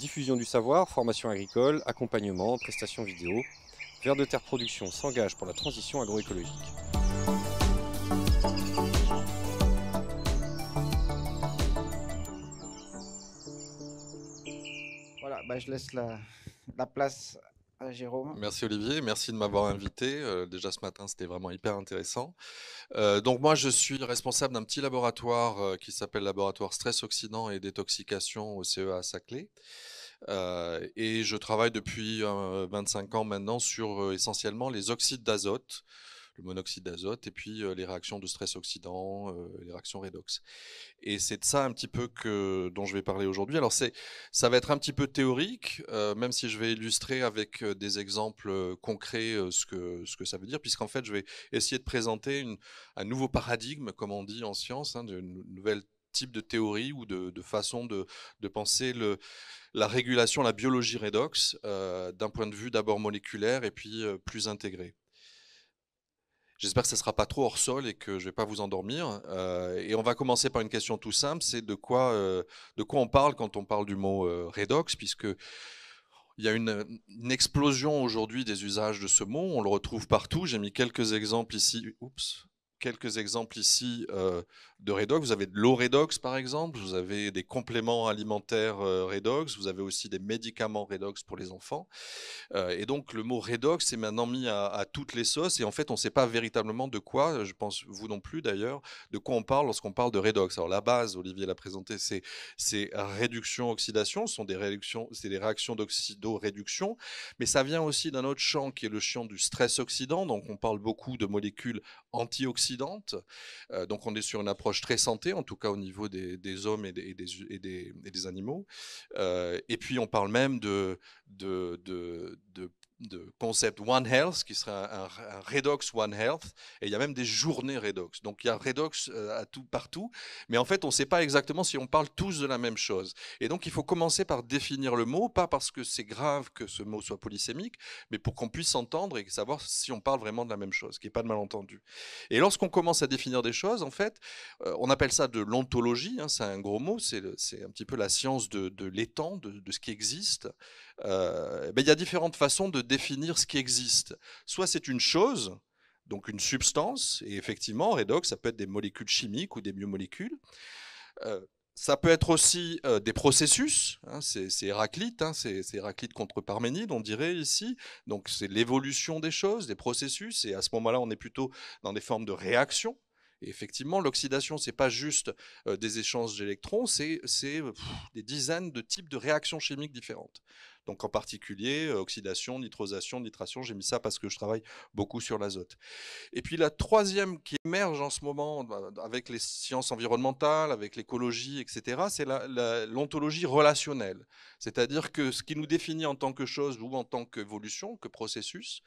Diffusion du savoir, formation agricole, accompagnement, prestations vidéo. Vers de Terre Production s'engage pour la transition agroécologique. Voilà, bah, je laisse la, la place ah, merci Olivier, merci de m'avoir invité. Euh, déjà ce matin, c'était vraiment hyper intéressant. Euh, donc moi, je suis responsable d'un petit laboratoire euh, qui s'appelle Laboratoire Stress Oxydant et Détoxication au CEA à Saclay. et je travaille depuis 25 ans maintenant sur essentiellement les oxydes d'azote le monoxyde d'azote, et puis les réactions de stress oxydant, les réactions redox. Et c'est de ça un petit peu que, dont je vais parler aujourd'hui. Alors c'est, ça va être un petit peu théorique, même si je vais illustrer avec des exemples concrets ce, que, ce que ça veut dire, puisqu'en fait je vais essayer de présenter une, un nouveau paradigme, comme on dit en science, hein, nouvel nouvelle type de théorie ou de, façon de, penser le, la régulation, la biologie redox, d'un point de vue d'abord moléculaire et puis plus intégré. J'espère que ce ne sera pas trop hors sol et que je ne vais pas vous endormir. Euh, et on va commencer par une question tout simple, c'est de quoi, euh, de quoi on parle quand on parle du mot euh, redox, puisque il y a une, une explosion aujourd'hui des usages de ce mot. On le retrouve partout. J'ai mis quelques exemples ici. Oups, quelques exemples ici de redox. Vous avez de l'eau redox, par exemple. Vous avez des compléments alimentaires euh, redox. Vous avez aussi des médicaments redox pour les enfants. Euh, et donc, le mot redox est maintenant mis à, toutes les sauces. Et en fait, on ne sait pas véritablement de quoi, je pense vous non plus d'ailleurs, de quoi on parle lorsqu'on parle de redox. Alors, la base, Olivier l'a présenté, c'est réduction-oxydation. sont des c'est des réactions d'oxydo-réduction. Mais ça vient aussi d'un autre champ qui est le champ du stress oxydant. Donc, on parle beaucoup de molécules antioxydantes. Euh, donc, on est sur une approche très santé, en tout cas au niveau des, hommes et des, animaux. Euh, et puis on parle même de, de, de, de de concept One Health, qui serait un, Redox One Health, et il y a même des journées Redox. Donc il y a Redox euh, à tout, partout, mais en fait on ne sait pas exactement si on parle tous de la même chose. Et donc il faut commencer par définir le mot, pas parce que c'est grave que ce mot soit polysémique, mais pour qu'on puisse s'entendre et savoir si on parle vraiment de la même chose, qu'il n'y ait pas de malentendu. Et lorsqu'on commence à définir des choses, en fait, euh, on appelle ça de l'ontologie, hein, c'est un gros mot, c'est un petit peu la science de, de l'étang, de, de ce qui existe. Euh, ben, il y a différentes façons de définir ce qui existe. Soit c'est une chose, donc une substance, et effectivement, redox, ça peut être des molécules chimiques ou des biomolécules. Euh, ça peut être aussi euh, des processus, hein, c'est Héraclite, hein, c'est Héraclite contre Parménide, on dirait ici. Donc c'est l'évolution des choses, des processus, et à ce moment-là, on est plutôt dans des formes de réaction effectivement, l'oxydation, n'est pas juste euh, des échanges d'électrons, c'est euh, des dizaines de types de réactions chimiques différentes. Donc en particulier, euh, oxydation, nitrosation, nitration, j'ai mis ça parce que je travaille beaucoup sur l'azote. Et puis la troisième qui émerge en ce moment bah, avec les sciences environnementales, avec l'écologie, etc., c'est l'ontologie relationnelle. C'est-à-dire que ce qui nous définit en tant que chose ou en tant qu'évolution, que processus,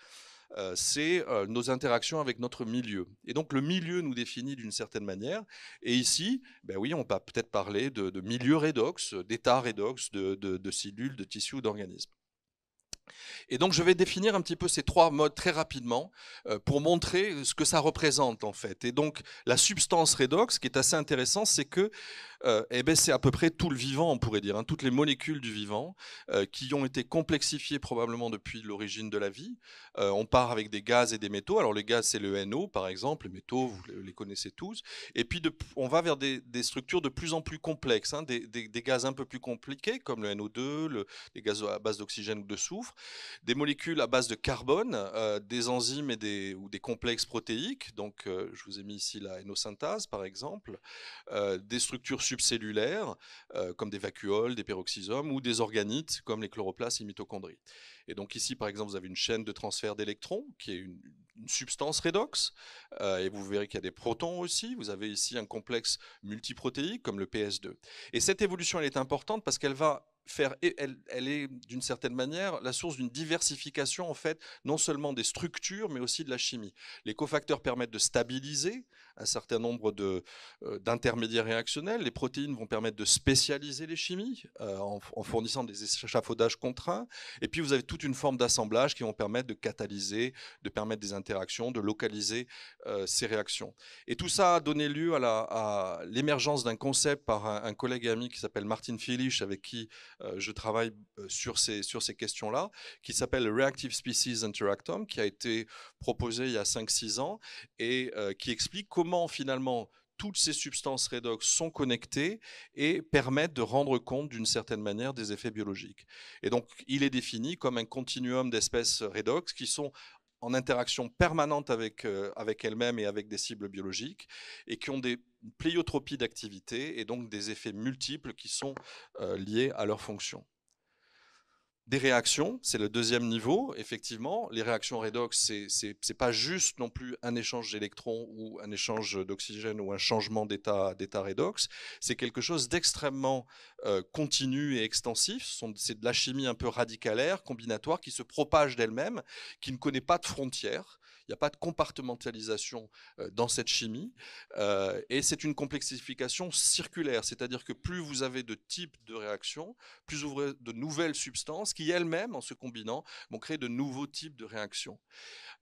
euh, c'est euh, nos interactions avec notre milieu. Et donc le milieu nous définit d'une certaine manière. Et ici, ben oui, on va peut-être parler de, milieu redox, d'état redox, de, de cellules, de tissus, d'organismes. Et donc je vais définir un petit peu ces trois modes très rapidement euh, pour montrer ce que ça représente en fait. Et donc la substance redox, ce qui est assez intéressant, c'est que euh, eh ben, c'est à peu près tout le vivant, on pourrait dire, hein, toutes les molécules du vivant euh, qui ont été complexifiées probablement depuis l'origine de la vie. on part avec des gaz et des métaux. Alors les gaz, c'est le NO par exemple, les métaux, vous les connaissez tous. Et puis on va vers des, structures de plus en plus complexes, hein, des, gaz un peu plus compliqués comme le NO2, les gaz à base d'oxygène ou de soufre des molécules à base de carbone, euh, des enzymes ou des complexes protéiques, donc euh, je vous ai mis ici la hénosynthase par exemple, euh, des structures subcellulaires comme des vacuoles, des peroxysomes ou des organites comme les chloroplastes et mitochondries. Et donc ici par exemple vous avez une chaîne de transfert d'électrons qui est une, substance redox et vous verrez qu'il y a des protons aussi, vous avez ici un complexe multiprotéique comme le PS2. Et cette évolution elle est importante parce qu'elle va elle, elle est d'une certaine manière la source d'une diversification en fait, non seulement des structures, mais aussi de la chimie. Les cofacteurs permettent de stabiliser un certain nombre euh, d'intermédiaires réactionnels. Les protéines vont permettre de spécialiser les chimies euh, en, fournissant des échafaudages contraints. Et puis vous avez toute une forme d'assemblage qui vont permettre de catalyser, de permettre des interactions, de localiser euh, ces réactions. Et tout ça a donné lieu à l'émergence d'un concept par un, collègue ami qui s'appelle Martin Filich, avec qui je travaille sur ces, sur ces questions-là, qui s'appelle Reactive Species Interactome, qui a été proposé il y a 5-6 ans et qui explique comment comment finalement toutes ces substances redox sont connectées et permettent de rendre compte d'une certaine manière des effets biologiques. Et donc, il est défini comme un continuum d'espèces redox qui sont en interaction permanente avec, euh, avec elles-mêmes et avec des cibles biologiques et qui ont des pléiotropies d'activité et donc des effets multiples qui sont euh, liés à leur fonction. Des réactions, c'est le deuxième niveau, effectivement. Les réactions redox, c'est n'est pas juste non plus un échange d'électrons ou un échange d'oxygène ou un changement d'état redox. C'est quelque chose d'extrêmement euh, continu et extensif. C'est de la chimie un peu radicalaire, combinatoire, qui se propage d'elle-même, qui ne connaît pas de frontières. Il n'y a pas de compartimentalisation euh, dans cette chimie. Euh, et c'est une complexification circulaire, c'est-à-dire que plus vous avez de types de réactions, plus vous aurez de nouvelles substances qui elles-mêmes, en se combinant, vont créer de nouveaux types de réactions.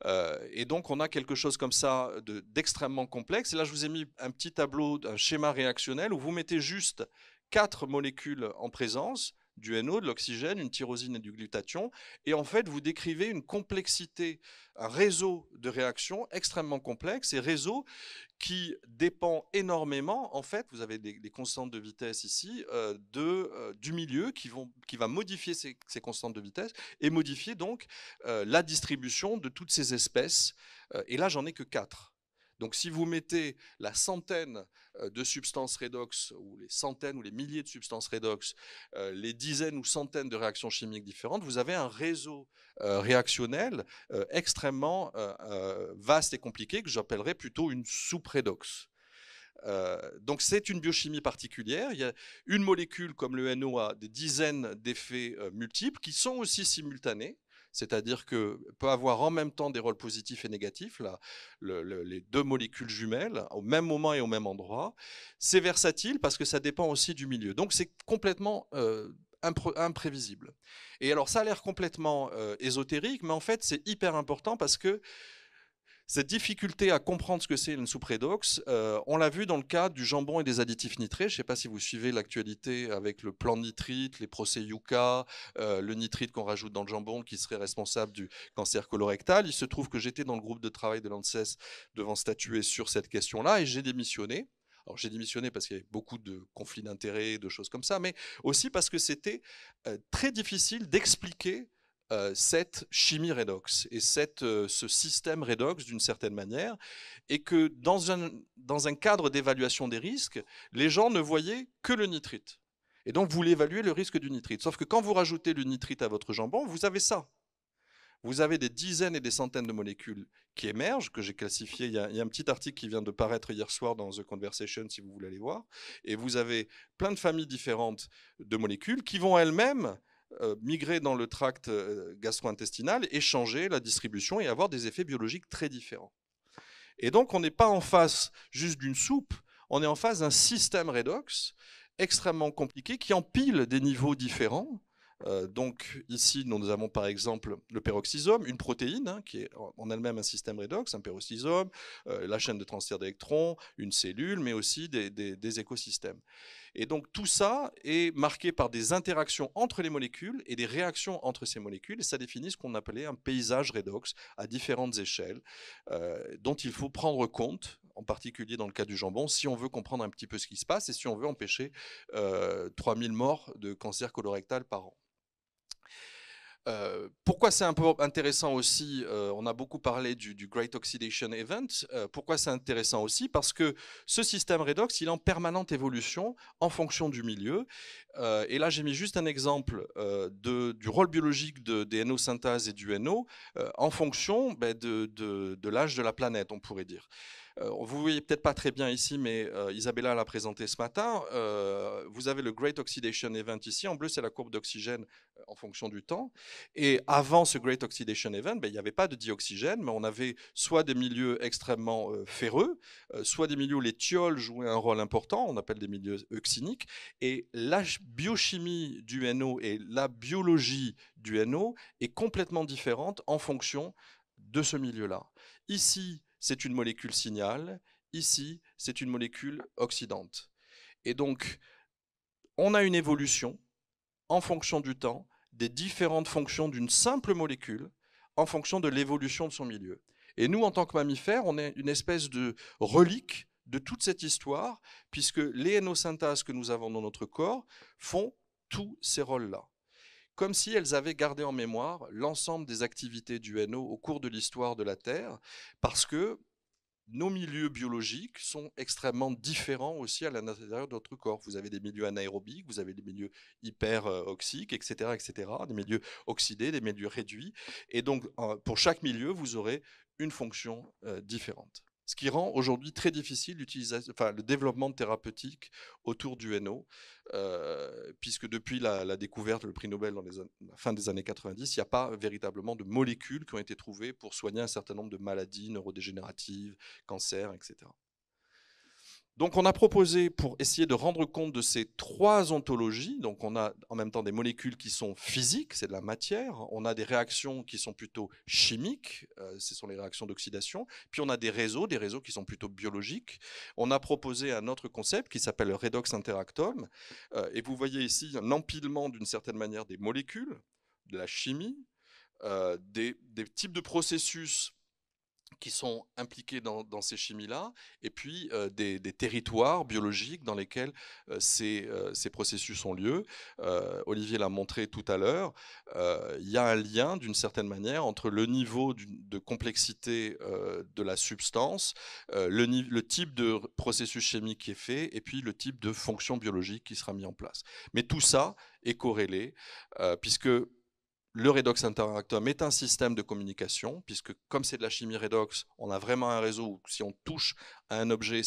Euh, et donc, on a quelque chose comme ça d'extrêmement complexe. Et là, je vous ai mis un petit tableau, un schéma réactionnel où vous mettez juste quatre molécules en présence du NO, de l'oxygène, une tyrosine et du glutathion. Et en fait, vous décrivez une complexité, un réseau de réactions extrêmement complexe et réseau qui dépend énormément, en fait, vous avez des, constantes de vitesse ici, euh, de, euh, du milieu qui, vont, qui va modifier ces, constantes de vitesse et modifier donc euh, la distribution de toutes ces espèces. et là, j'en ai que quatre. Donc si vous mettez la centaine euh, de substances redox, ou les centaines ou les milliers de substances redox, euh, les dizaines ou centaines de réactions chimiques différentes, vous avez un réseau euh, réactionnel extrêmement vaste et compliqué que j'appellerais plutôt une soupe rédox. donc c'est une biochimie particulière. Il y a une molécule comme le NOA, des dizaines d'effets multiples qui sont aussi simultanés c'est-à-dire que peut avoir en même temps des rôles positifs et négatifs, les deux molécules jumelles, au même moment et au même endroit. C'est versatile parce que ça dépend aussi du milieu. Donc c'est complètement... Euh, imprévisible. Et alors ça a l'air complètement euh, ésotérique, mais en fait c'est hyper important parce que cette difficulté à comprendre ce que c'est une sous prédox euh, on l'a vu dans le cas du jambon et des additifs nitrés. Je ne sais pas si vous suivez l'actualité avec le plan nitrite, les procès Yuka, euh, le nitrite qu'on rajoute dans le jambon qui serait responsable du cancer colorectal. Il se trouve que j'étais dans le groupe de travail de l'ANSES devant statuer sur cette question-là et j'ai démissionné. Alors j'ai démissionné parce qu'il y avait beaucoup de conflits d'intérêts, de choses comme ça, mais aussi parce que c'était euh, très difficile d'expliquer euh, cette chimie redox et euh, ce système redox d'une certaine manière, et que dans un, dans un cadre d'évaluation des risques, les gens ne voyaient que le nitrite. Et donc, vous l'évaluez le risque du nitrite. Sauf que quand vous rajoutez le nitrite à votre jambon, vous avez ça. Vous avez des dizaines et des centaines de molécules qui émergent, que j'ai classifiées. Il a, il y, a, un petit article qui vient de paraître hier soir dans The Conversation, si vous voulez aller voir. Et vous avez plein de familles différentes de molécules qui vont elles-mêmes euh, migrer dans le tract euh, gastro-intestinal et la distribution et avoir des effets biologiques très différents. Et donc, on n'est pas en face juste d'une soupe, on est en face d'un système redox extrêmement compliqué qui empile des niveaux différents euh, donc ici, nous avons par exemple le peroxysome, une protéine hein, qui est en elle-même un système redox, un peroxysome, euh, la chaîne de transfert d'électrons, une cellule, mais aussi des, écosystèmes. Et donc tout ça est marqué par des interactions entre les molécules et des réactions entre ces molécules. Et ça définit ce qu'on appelait un paysage redox à différentes échelles, euh, dont il faut prendre compte, en particulier dans le cas du jambon, si on veut comprendre un petit peu ce qui se passe et si on veut empêcher 3000 morts de cancer colorectal par an. Euh, pourquoi c'est un peu intéressant aussi, euh, on a beaucoup parlé du, Great Oxidation Event, euh, pourquoi c'est intéressant aussi Parce que ce système redox, il est en permanente évolution en fonction du milieu. et là, j'ai mis juste un exemple du rôle biologique des NO synthases et du NO en fonction ben, de l'âge de la planète, on pourrait dire. Euh, vous ne voyez peut-être pas très bien ici, mais euh, Isabella l'a présenté ce matin. Euh, vous avez le Great Oxidation Event ici. En bleu, c'est la courbe d'oxygène en fonction du temps. Et avant ce Great Oxidation Event, ben, il n'y avait pas de dioxygène, mais on avait soit des milieux extrêmement ferreux, soit des milieux où les thiols jouaient un rôle important, on appelle des milieux euxiniques. Et la biochimie du NO et la biologie du NO est complètement différente en fonction de ce milieu-là. Ici, c'est une molécule signal, ici, c'est une molécule oxydante. Et donc, on a une évolution en fonction du temps des différentes fonctions d'une simple molécule en fonction de l'évolution de son milieu. Et nous, en tant que mammifères, on est une espèce de relique de toute cette histoire, puisque les énosynthases que nous avons dans notre corps font tous ces rôles-là comme si elles avaient gardé en mémoire l'ensemble des activités du NO au cours de l'histoire de la Terre, parce que nos milieux biologiques sont extrêmement différents aussi à l'intérieur de notre corps. Vous avez des milieux anaérobiques, vous avez des milieux hyperoxiques, etc., etc., des milieux oxydés, des milieux réduits. Et donc, pour chaque milieu, vous aurez une fonction euh, différente ce qui rend aujourd'hui très difficile le développement thérapeutique autour du NO, euh, puisque depuis la, découverte, le prix Nobel dans les la fin des années 90, il n'y a pas véritablement de molécules qui ont été trouvées pour soigner un certain nombre de maladies neurodégénératives, cancers, etc. Donc on a proposé, pour essayer de rendre compte de ces trois ontologies, donc on a en même temps des molécules qui sont physiques, c'est de la matière, on a des réactions qui sont plutôt chimiques, euh, ce sont les réactions d'oxydation, puis on a des réseaux, des réseaux qui sont plutôt biologiques. On a proposé un autre concept qui s'appelle le redox interactome, euh, et vous voyez ici un empilement d'une certaine manière des molécules, de la chimie, euh, des types de processus qui sont impliqués dans, ces chimies-là, et puis euh, des, territoires biologiques dans lesquels euh, euh, ces, processus ont lieu. Olivier l'a montré tout à l'heure, il y a un lien d'une certaine manière entre le niveau de complexité de la substance, le, le, type de processus chimique qui est fait, et puis le type de fonction biologique qui sera mis en place. Mais tout ça est corrélé, puisque le redox interactum est un système de communication, puisque comme c'est de la chimie redox, on a vraiment un réseau où si on touche à un objet,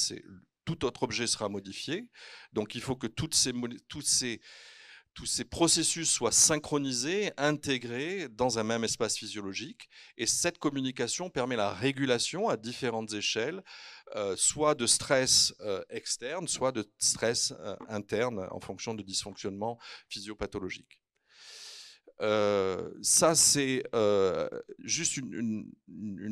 tout autre objet sera modifié. Donc il faut que tous ces processus soient synchronisés, intégrés dans un même espace physiologique. Et cette communication permet la régulation à différentes échelles, euh, soit de stress euh, externe, soit de stress euh, interne, en fonction de dysfonctionnement physiopathologique. Euh, ça, c'est euh, juste une,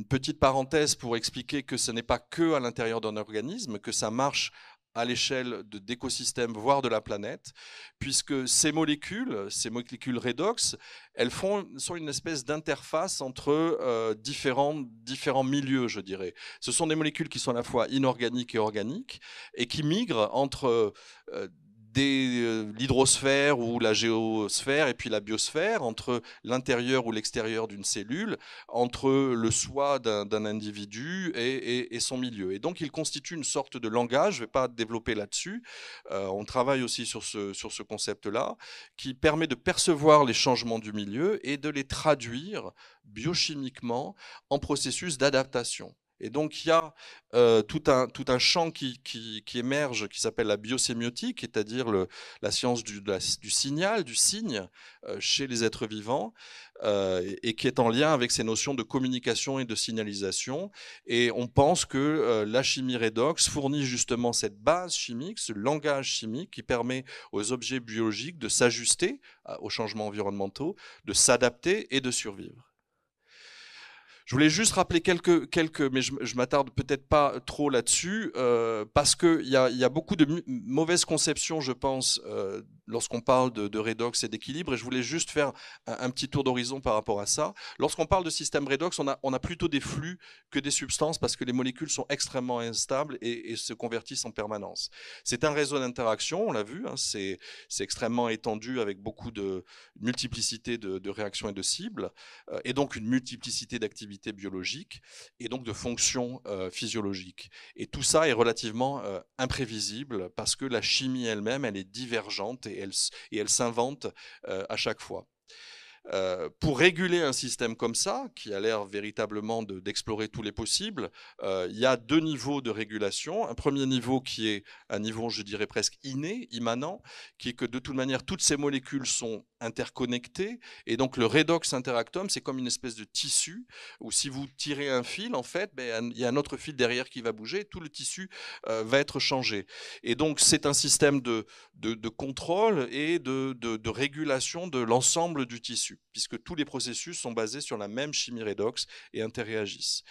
petite parenthèse pour expliquer que ce n'est pas que à l'intérieur d'un organisme, que ça marche à l'échelle d'écosystèmes, voire de la planète, puisque ces molécules, ces molécules redox, elles font, sont une espèce d'interface entre euh, différents, différents milieux, je dirais. Ce sont des molécules qui sont à la fois inorganiques et organiques, et qui migrent entre des euh, l'hydrosphère ou la géosphère et puis la biosphère, entre l'intérieur ou l'extérieur d'une cellule, entre le soi d'un individu et, son milieu. Et donc il constitue une sorte de langage, je ne vais pas développer là-dessus, euh, on travaille aussi sur ce concept-là, qui permet de percevoir les changements du milieu et de les traduire biochimiquement en processus d'adaptation. Et donc, il y a euh, tout, un, tout un champ qui, émerge qui s'appelle la biosémiotique, c'est-à-dire la science du, signal, du signe euh, chez les êtres vivants, euh, et, et, qui est en lien avec ces notions de communication et de signalisation. Et on pense que la chimie redox fournit justement cette base chimique, ce langage chimique qui permet aux objets biologiques de s'ajuster aux changements environnementaux, de s'adapter et de survivre. Je voulais juste rappeler quelques, quelques mais je, m'attarde peut-être pas trop là-dessus, euh, parce qu'il y a, y a beaucoup de mauvaises conceptions, je pense, euh, lorsqu'on parle de, redox et d'équilibre, et je voulais juste faire un, petit tour d'horizon par rapport à ça. Lorsqu'on parle de système redox, on a, on a plutôt des flux que des substances, parce que les molécules sont extrêmement instables et, se convertissent en permanence. C'est un réseau d'interaction, on l'a vu, hein, c'est, extrêmement étendu avec beaucoup de multiplicité de, réactions et de cibles, euh, et donc une multiplicité d'activités biologique et donc de fonctions euh, physiologiques. Et tout ça est relativement euh, imprévisible parce que la chimie elle-même, elle est divergente et elle, et elle s'invente euh, à chaque fois. pour réguler un système comme ça, qui a l'air véritablement d'explorer tous les possibles, il y a deux niveaux de régulation. Un premier niveau qui est un niveau, je dirais presque inné, immanent, qui est que de toute manière, toutes ces molécules sont interconnectés. Et donc le redox interactum, c'est comme une espèce de tissu où si vous tirez un fil, en fait, ben, il y a un autre fil derrière qui va bouger, tout le tissu euh, va être changé. Et donc c'est un système de, de, contrôle et de, de régulation de l'ensemble du tissu, puisque tous les processus sont basés sur la même chimie redox et interréagissent.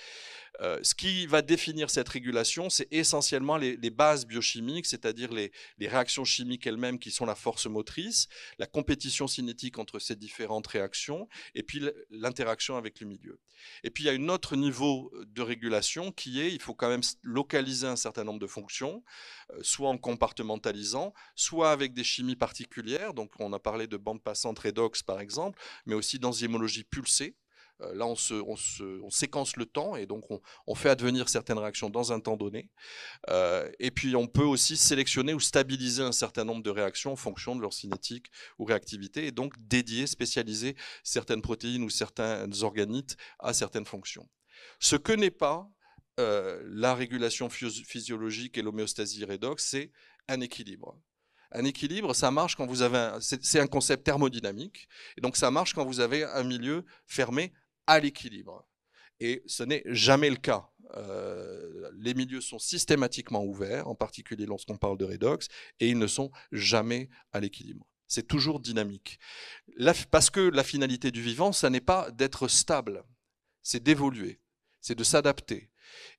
Euh, ce qui va définir cette régulation, c'est essentiellement les, bases biochimiques, c'est-à-dire les, réactions chimiques elles-mêmes qui sont la force motrice, la compétition cinétique entre ces différentes réactions, et puis l'interaction avec le milieu. Et puis il y a un autre niveau de régulation qui est, il faut quand même localiser un certain nombre de fonctions, euh, soit en compartimentalisant, soit avec des chimies particulières, donc on a parlé de bandes passantes redox par exemple, mais aussi d'enzymologie pulsée, euh, là, on, séquence le temps et donc on, fait advenir certaines réactions dans un temps donné. Euh, et puis, on peut aussi sélectionner ou stabiliser un certain nombre de réactions en fonction de leur cinétique ou réactivité et donc dédier, spécialiser certaines protéines ou certains organites à certaines fonctions. Ce que n'est pas euh, la régulation physiologique et l'homéostasie rédox, c'est un équilibre. Un équilibre, ça marche quand vous avez un, c'est un concept thermodynamique, et donc ça marche quand vous avez un milieu fermé à l'équilibre. Et ce n'est jamais le cas. Euh, les milieux sont systématiquement ouverts, en particulier lorsqu'on parle de redox, et ils ne sont jamais à l'équilibre. C'est toujours dynamique. parce que la finalité du vivant, ça n'est pas d'être stable, c'est d'évoluer, c'est de s'adapter.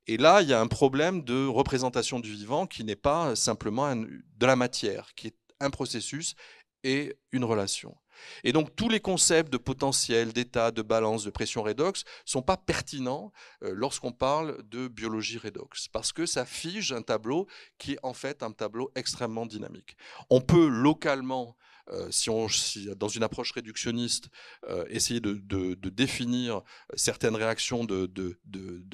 Et là, il y a un problème de représentation du vivant qui n'est pas simplement de la matière, qui est un processus et une relation. Et donc tous les concepts de potentiel, d'état, de balance, de pression redox sont pas pertinents euh, lorsqu'on parle de biologie redox, parce que ça fige un tableau qui est en fait un tableau extrêmement dynamique. On peut localement euh, si on, dans une approche réductionniste, euh, essayer de, définir certaines réactions, de,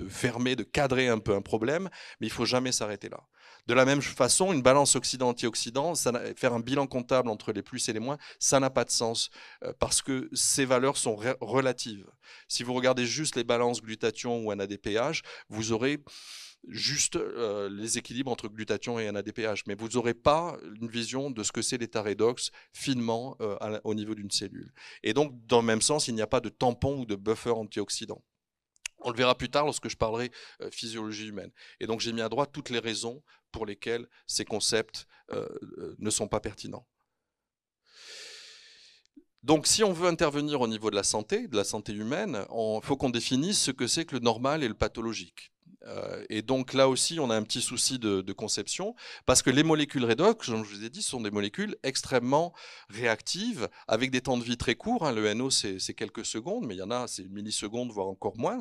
fermer, de cadrer un peu un problème, mais il faut jamais s'arrêter là. De la même façon, une balance occident antioxydant faire un bilan comptable entre les plus et les moins, ça n'a pas de sens euh, parce que ces valeurs sont relatives. Si vous regardez juste les balances glutathion ou NADPH, vous aurez juste euh, les équilibres entre glutathion et NADPH, mais vous n'aurez pas une vision de ce que c'est l'état redox finement euh, au niveau d'une cellule. Et donc, dans le même sens, il n'y a pas de tampon ou de buffer antioxydant. On le verra plus tard lorsque je parlerai euh, physiologie humaine. Et donc, j'ai mis à droite toutes les raisons pour lesquelles ces concepts ne sont pas pertinents. Donc, si on veut intervenir au niveau de la santé, de la santé humaine, il faut qu'on définisse ce que c'est que le normal et le pathologique. Euh, et donc là aussi, on a un petit souci de, conception, parce que les molécules redox, comme je vous ai dit, sont des molécules extrêmement réactives, avec des temps de vie très courts. Hein. Le NO, c'est quelques secondes, mais il y en a, c'est une milliseconde, voire encore moins.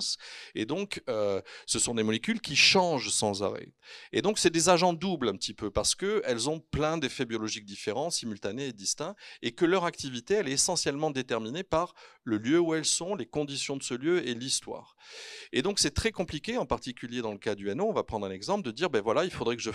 Et donc, euh, ce sont des molécules qui changent sans arrêt. Et donc, c'est des agents doubles un petit peu, parce qu'elles ont plein d'effets biologiques différents, simultanés et distincts, et que leur activité, elle est essentiellement déterminée par le lieu où elles sont, les conditions de ce lieu et l'histoire. Et donc, c'est très compliqué, en particulier dans le cas du NO, on va prendre un exemple de dire, ben voilà, il faudrait que je,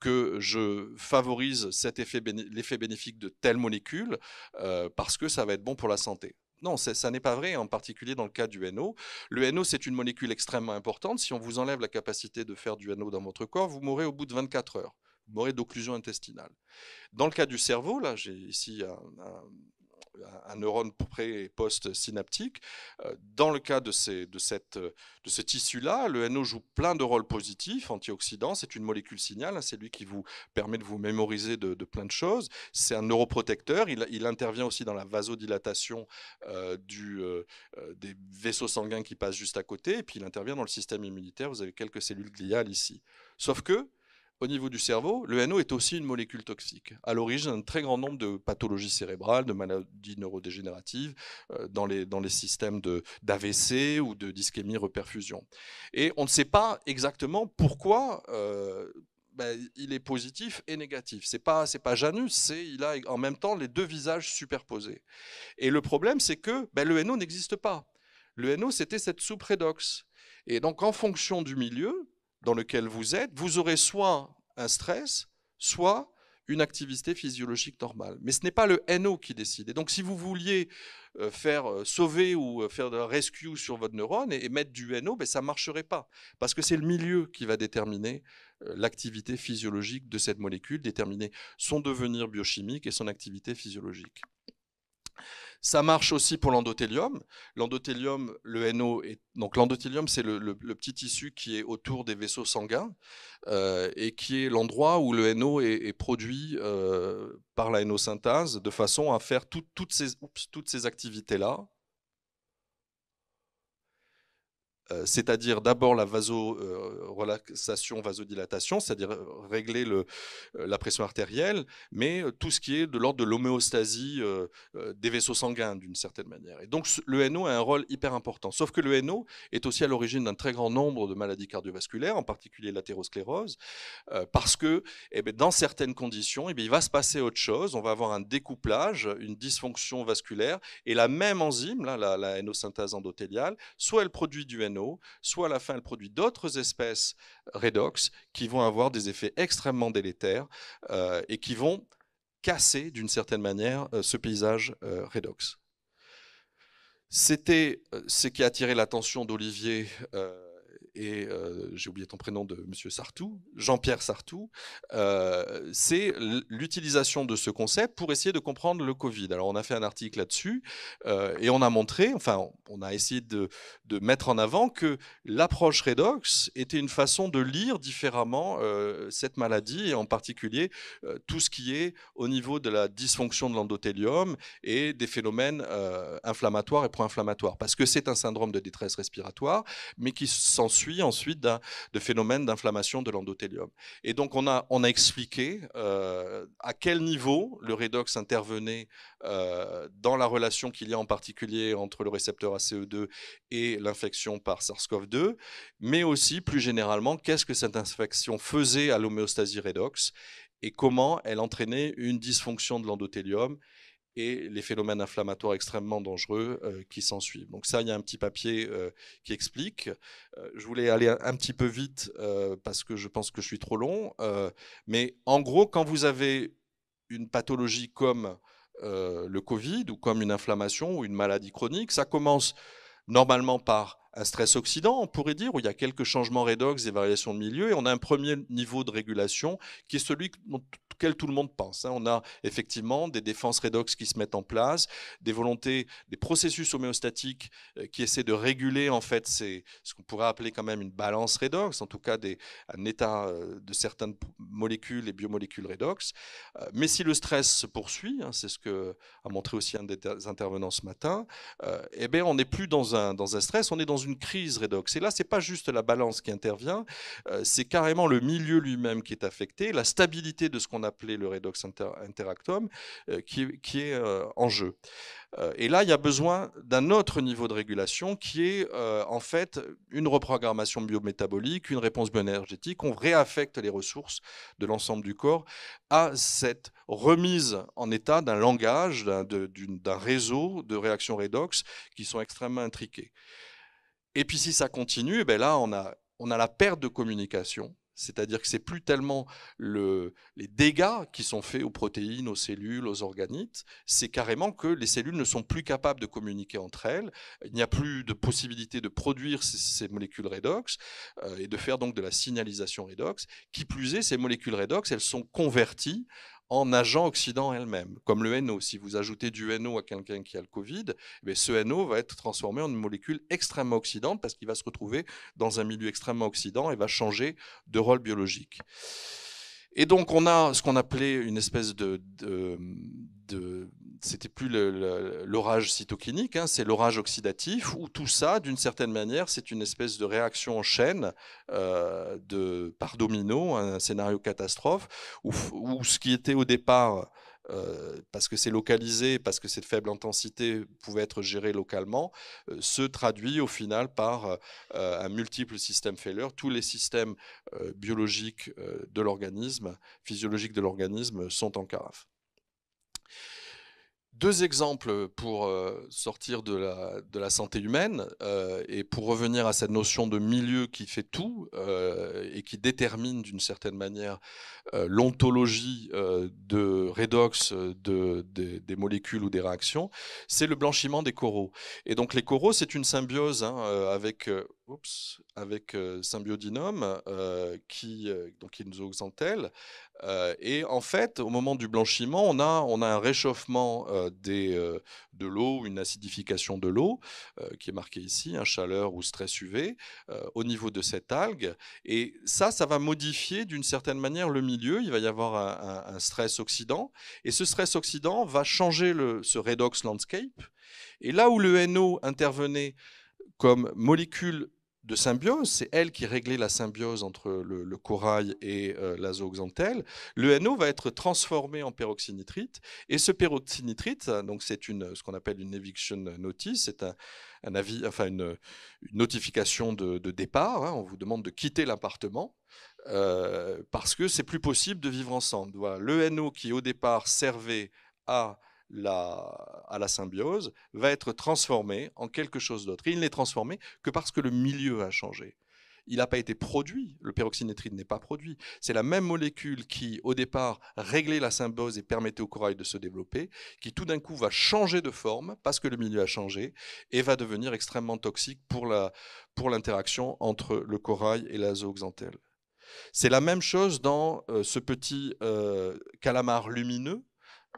que je favorise cet effet l'effet bénéfique de telle molécule euh, parce que ça va être bon pour la santé. Non, ça n'est pas vrai, en particulier dans le cas du NO. Le NO, c'est une molécule extrêmement importante. Si on vous enlève la capacité de faire du NO dans votre corps, vous mourrez au bout de 24 heures. Vous mourrez d'occlusion intestinale. Dans le cas du cerveau, là, j'ai ici un un neurone pré- et post-synaptique. Euh, dans le cas de, ces, de, cette, de ce tissu-là, le NO joue plein de rôles positifs, antioxydant, c'est une molécule signal, hein, c'est lui qui vous permet de vous mémoriser de, plein de choses. C'est un neuroprotecteur, il, il, intervient aussi dans la vasodilatation euh, du, euh, des vaisseaux sanguins qui passent juste à côté, et puis il intervient dans le système immunitaire, vous avez quelques cellules gliales ici. Sauf que au niveau du cerveau, le NO est aussi une molécule toxique, à l'origine d'un très grand nombre de pathologies cérébrales, de maladies neurodégénératives, euh, dans, les, dans les systèmes d'AVC ou de d'ischémie-reperfusion. Et on ne sait pas exactement pourquoi euh, ben, il est positif et négatif. C'est pas pas Janus, c'est il a en même temps les deux visages superposés. Et le problème, c'est que ben, le NO n'existe pas. Le NO, c'était cette sous-prédoxe. Et donc, en fonction du milieu, dans lequel vous êtes, vous aurez soit un stress, soit une activité physiologique normale. Mais ce n'est pas le NO qui décide. Et donc, si vous vouliez euh, faire euh, sauver ou euh, faire de rescue sur votre neurone et, mettre du NO, ben, ça ne marcherait pas. Parce que c'est le milieu qui va déterminer l'activité physiologique de cette molécule, déterminer son devenir biochimique et son activité physiologique. Ça marche aussi pour l'endothélium. L'endothélium, le NO, est, donc l'endothélium, c'est le, petit tissu qui est autour des vaisseaux sanguins euh, et qui est l'endroit où le NO est, produit euh, par la NO synthase de façon à faire toutes toutes ces activités-là euh, c'est-à-dire d'abord la vasorelaxation, euh, vasodilatation, c'est-à-dire euh, régler la pression artérielle, mais tout ce qui est de l'ordre de l'homéostasie des vaisseaux sanguins d'une certaine manière. Et donc le NO a un rôle hyper important. Sauf que le NO est aussi à l'origine d'un très grand nombre de maladies cardiovasculaires, en particulier l'athérosclérose, parce que eh ben, dans certaines conditions, eh ben, il va se passer autre chose. On va avoir un découplage, une dysfonction vasculaire, et la même enzyme, la, la NO endothéliale, soit elle produit du NO, soit à la fin, elle produit d'autres espèces redox qui vont avoir des effets extrêmement délétères euh, et qui vont casser d'une certaine manière euh, ce paysage euh, redox. C'était ce qui a attiré l'attention d'Olivier et euh, j'ai oublié ton prénom de Monsieur Sartou, Jean-Pierre Sartou, euh, c'est l'utilisation de ce concept pour essayer de comprendre le Covid. Alors on a fait un article là-dessus euh, et on a montré, enfin on a essayé de, de mettre en avant que l'approche Redox était une façon de lire différemment cette maladie et en particulier tout ce qui est au niveau de la dysfonction de l'endothélium et des phénomènes inflammatoires et pro-inflammatoires parce que c'est un syndrome de détresse respiratoire mais qui s'ensuit suit ensuite de phénomènes d'inflammation de l'endothélium. Et donc, on a, on a expliqué euh, à quel niveau le redox intervenait euh, dans la relation qu'il y a en particulier entre le récepteur ACE2 et l'infection par SARS-CoV-2, mais aussi plus généralement, qu'est-ce que cette infection faisait à l'homéostasie redox et comment elle entraînait une dysfonction de l'endothélium et les phénomènes inflammatoires extrêmement dangereux euh, qui s'ensuivent. Donc ça, il y a un petit papier euh, qui explique. Euh, je voulais aller un petit peu vite parce que je pense que je suis trop long. mais en gros, quand vous avez une pathologie comme le Covid ou comme une inflammation ou une maladie chronique, ça commence normalement par un stress oxydant, on pourrait dire, où il y a quelques changements redox et variations de milieu, et on a un premier niveau de régulation qui est celui auquel tout le monde pense. Hein. On a effectivement des défenses redox qui se mettent en place, des volontés, des processus homéostatiques euh, qui essaient de réguler en fait ce qu'on pourrait appeler quand même une balance redox, en tout cas un état euh, de certaines molécules et biomolécules redox. Euh, mais si le stress se poursuit, hein, c'est ce que a montré aussi un des intervenants ce matin, eh bien on n'est plus dans un, dans un stress, on est dans une crise redox. Et là, c'est pas juste la balance qui intervient, euh, c'est carrément le milieu lui-même qui est affecté, la stabilité de ce qu'on appelait le redox interactum euh, qui, est, euh, en jeu. Et là, il y a besoin d'un autre niveau de régulation qui est en fait une reprogrammation biométabolique, une réponse bioénergétique. On réaffecte les ressources de l'ensemble du corps à cette remise en état d'un langage, d'un réseau de réactions redox qui sont extrêmement intriquées. Et puis si ça continue, eh ben là, on a, la perte de communication. C'est-à-dire que ce n'est plus tellement les dégâts qui sont faits aux protéines, aux cellules, aux organites, c'est carrément que les cellules ne sont plus capables de communiquer entre elles. Il n'y a plus de possibilité de produire ces, molécules redox euh, et de faire donc de la signalisation redox. Qui plus est, ces molécules redox, elles sont converties en agent oxydant elle-même, comme le NO. Si vous ajoutez du NO à quelqu'un qui a le Covid, eh ce NO va être transformé en une molécule extrêmement oxydante parce qu'il va se retrouver dans un milieu extrêmement oxydant et va changer de rôle biologique. Et donc on a ce qu'on appelait une espèce de c'était plus l'orage cytokinique, hein, c'est l'orage oxydatif, où tout ça, d'une certaine manière, c'est une espèce de réaction en chaîne euh, de, par domino, un scénario catastrophe, où, ce qui était au départ euh, parce que c'est localisé, parce que cette faible intensité pouvait être gérée localement, euh, se traduit au final par un multiple système failure. Tous les systèmes biologiques de l'organisme, physiologiques de l'organisme sont en carafe. Deux exemples pour euh, sortir de la, santé humaine euh, et pour revenir à cette notion de milieu qui fait tout euh, et qui détermine d'une certaine manière l'ontologie de rédox de, des molécules ou des réactions, c'est le blanchiment des coraux. Et donc les coraux, c'est une symbiose hein, avec avec euh, symbiodinome euh, qui, euh, donc nous exantèle. et en fait, au moment du blanchiment, on a, on a un réchauffement des, de l'eau, une acidification de l'eau, qui est marquée ici, un hein, chaleur ou stress UV, au niveau de cette algue. Et ça, ça va modifier d'une certaine manière le milieu. Il va y avoir un, un stress oxydant. Et ce stress oxydant va changer le, ce redox landscape. Et là où le NO intervenait comme molécule de symbiose, c'est elle qui réglait la symbiose entre le, corail et euh, la l'azoxanthelle, le NO va être transformé en peroxynitrite. Et ce peroxynitrite, donc c'est une, ce qu'on appelle une eviction notice, c'est un, avis, enfin une, notification de, départ. Hein. on vous demande de quitter l'appartement. Euh, parce que c'est plus possible de vivre ensemble. Voilà, le NO qui au départ servait à la, à la symbiose va être transformé en quelque chose d'autre. il n'est transformé que parce que le milieu a changé. Il n'a pas été produit, le peroxynétride n'est pas produit. C'est la même molécule qui, au départ, réglait la symbiose et permettait au corail de se développer, qui tout d'un coup va changer de forme parce que le milieu a changé et va devenir extrêmement toxique pour l'interaction entre le corail et la zooxanthelle. C'est la même chose dans euh, ce petit euh, calamar lumineux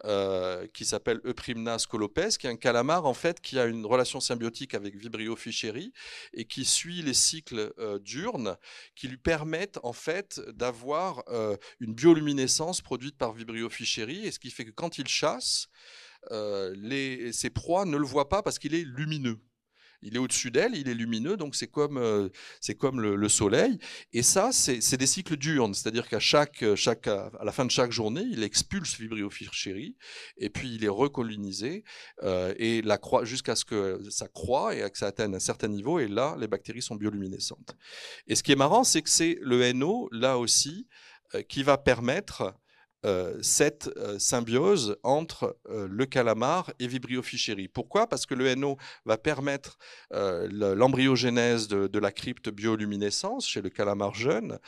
euh, qui s'appelle Euprimna scolopes, qui est un calamar en fait qui a une relation symbiotique avec Vibrio fischeri et qui suit les cycles euh, d'urnes qui lui permettent en fait d'avoir euh, une bioluminescence produite par Vibrio fischeri et ce qui fait que quand il chasse, les, ses proies ne le voient pas parce qu'il est lumineux. Il est au-dessus d'elle, il est lumineux, donc c'est comme, euh, c'est comme le, soleil. Et ça, c'est des cycles d'urne, c'est-à-dire qu'à chaque, euh, chaque, à la fin de chaque journée, il expulse Vibrio fischeri, et puis il est recolonisé euh, et la jusqu'à ce que ça croît et que ça atteigne un certain niveau. Et là, les bactéries sont bioluminescentes. Et ce qui est marrant, c'est que c'est le NO là aussi qui va permettre euh, cette euh, symbiose entre euh, le calamar et Vibrio fischeri. Pourquoi Parce que le NO va permettre l'embryogénèse de, la crypte bioluminescence chez le calamar jeune.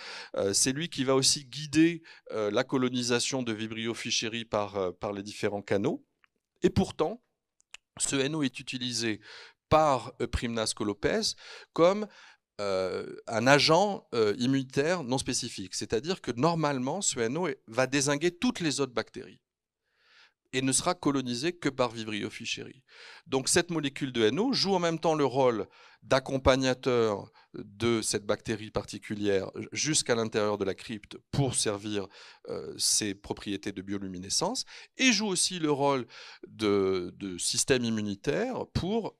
C'est lui qui va aussi guider la colonisation de Vibrio fischeri par, par les différents canaux. Et pourtant, ce NO est utilisé par Primnas colopes comme euh, un agent euh, immunitaire non spécifique. C'est-à-dire que normalement, ce NO va désinguer toutes les autres bactéries et ne sera colonisé que par Vibrio fischeri. Donc cette molécule de NO joue en même temps le rôle d'accompagnateur de cette bactérie particulière jusqu'à l'intérieur de la crypte pour servir euh, ses propriétés de bioluminescence et joue aussi le rôle de système immunitaire pour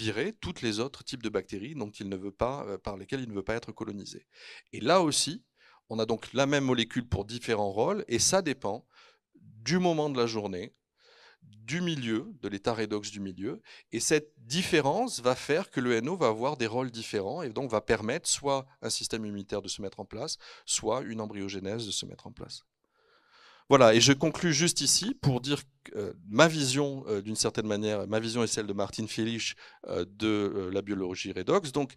virer toutes les autres types de bactéries dont il ne veut pas, euh, par lesquelles il ne veut pas être colonisé. Et là aussi, on a donc la même molécule pour différents rôles, et ça dépend du moment de la journée, du milieu, de l'état redox du milieu. Et cette différence va faire que le NO va avoir des rôles différents et donc va permettre soit un système immunitaire de se mettre en place, soit une embryogénèse de se mettre en place. Voilà, et je conclus juste ici pour dire que euh, ma vision, euh, d'une certaine manière, ma vision est celle de Martin Felich euh, de la biologie redox donc,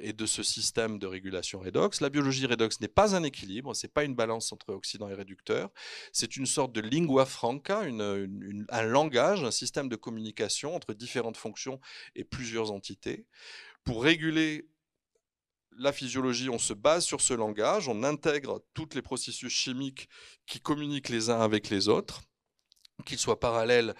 et de ce système de régulation redox. La biologie redox n'est pas un équilibre, c'est pas une balance entre oxydants et réducteur, c'est une sorte de lingua franca, un langage, un système de communication entre différentes fonctions et plusieurs entités. Pour réguler la physiologie, on se base sur ce langage, on intègre tous les processus chimiques qui communiquent les uns avec les autres, qu'ils soient parallèles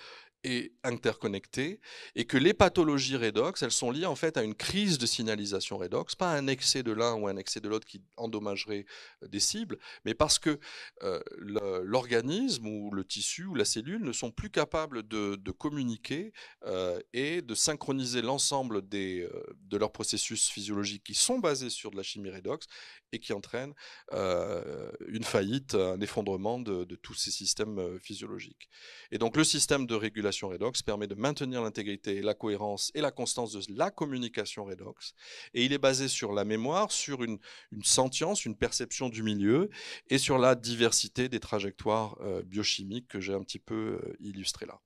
et interconnectées, et que les pathologies redox, elles sont liées en fait à une crise de signalisation redox, pas à un excès de l'un ou un excès de l'autre qui endommagerait euh, des cibles, mais parce que euh, l'organisme ou le tissu ou la cellule ne sont plus capables de, communiquer euh, et de synchroniser l'ensemble de leurs processus physiologiques qui sont basés sur de la chimie redox et qui entraînent une faillite, un effondrement de tous ces systèmes physiologiques. Et donc le système de régulation Redox permet de maintenir l'intégrité, la cohérence et la constance de la communication Redox. Et il est basé sur la mémoire, sur une, sentience, une perception du milieu et sur la diversité des trajectoires euh, biochimiques que j'ai un petit peu illustré euh, illustrées là.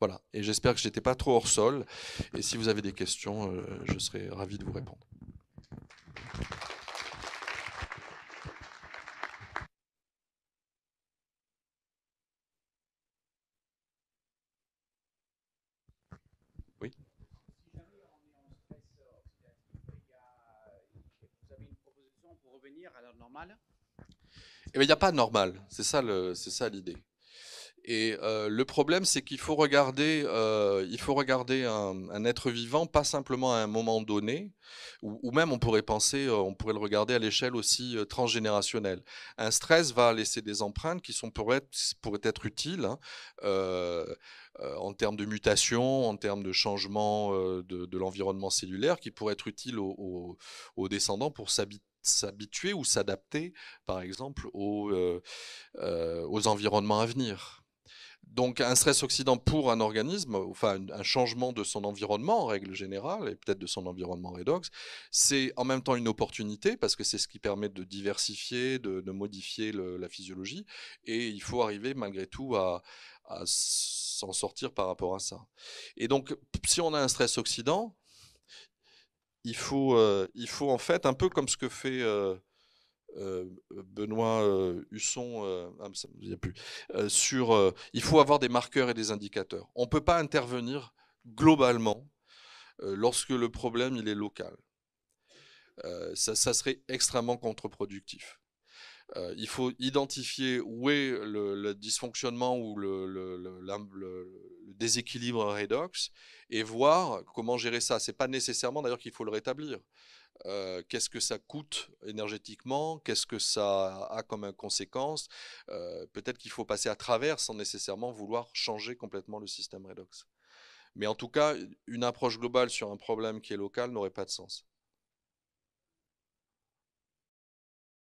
Voilà, et j'espère que je n'étais pas trop hors sol. Et si vous avez des questions, euh, je serai ravi de vous répondre. à normale eh ben, Il n'y a pas de normal, c'est ça l'idée. Et euh, le problème, c'est qu'il faut regarder, euh, il faut regarder un, être vivant, pas simplement à un moment donné, ou, même on pourrait penser, euh, on pourrait le regarder à l'échelle aussi transgénérationnelle. Un stress va laisser des empreintes qui sont, pourraient, être, être utiles. Hein, en termes de mutation, en termes de changement de, l'environnement cellulaire, qui pourraient être utiles aux, descendants pour s'habiter, s'habituer ou s'adapter, par exemple, euh, euh, aux, environnements à venir. Donc un stress oxydant pour un organisme, enfin un changement de son environnement en règle générale, et peut-être de son environnement redox, c'est en même temps une opportunité, parce que c'est ce qui permet de diversifier, de, modifier la physiologie, et il faut arriver malgré tout à, à s'en sortir par rapport à ça. Et donc si on a un stress oxydant, il faut, euh, il faut en fait, un peu comme ce que fait Benoît Husson, il faut avoir des marqueurs et des indicateurs. On ne peut pas intervenir globalement euh, lorsque le problème il est local. Euh, ça, serait extrêmement contre-productif. il faut identifier où est le, dysfonctionnement ou le le déséquilibre redox et voir comment gérer ça. n'est pas nécessairement d'ailleurs qu'il faut le rétablir. Euh, qu'est-ce que ça coûte énergétiquement, qu'est-ce que ça a comme conséquence. Euh, peut-être qu'il faut passer à travers sans nécessairement vouloir changer complètement le système redox. Mais en tout cas, une approche globale sur un problème qui est local n'aurait pas de sens.